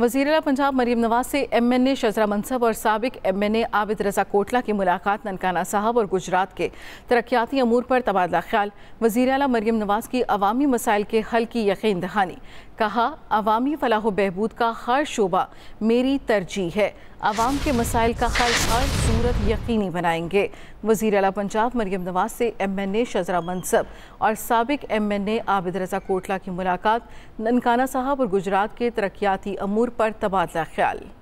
वजीर पंजाब मरीम नवाज से M N ए शजरा मनसब और सबक M N A Abid Raza Kotla की मुलाकात ननकाना साहब और गुजरात के तरक्याती अमूर पर तबादला ख्याल वजीर अला मरीम नवाज की अवामी मसाइल के हल की यकीन दहानी कहा अवामी फलाह बहबूद का हर शोबा मेरी तरजीह है आवाम के मसाइल का हल हर सूरत यकीनी बनाएंगे वजीर अला पंजाब मरियम नवाज से एम एन ए शजरा मनसब और सबक M N A Abid Raza Kotla की मुलाकात ननकाना साहब और गुजरात के तरक्याती अमूर पर तबादला ख्याल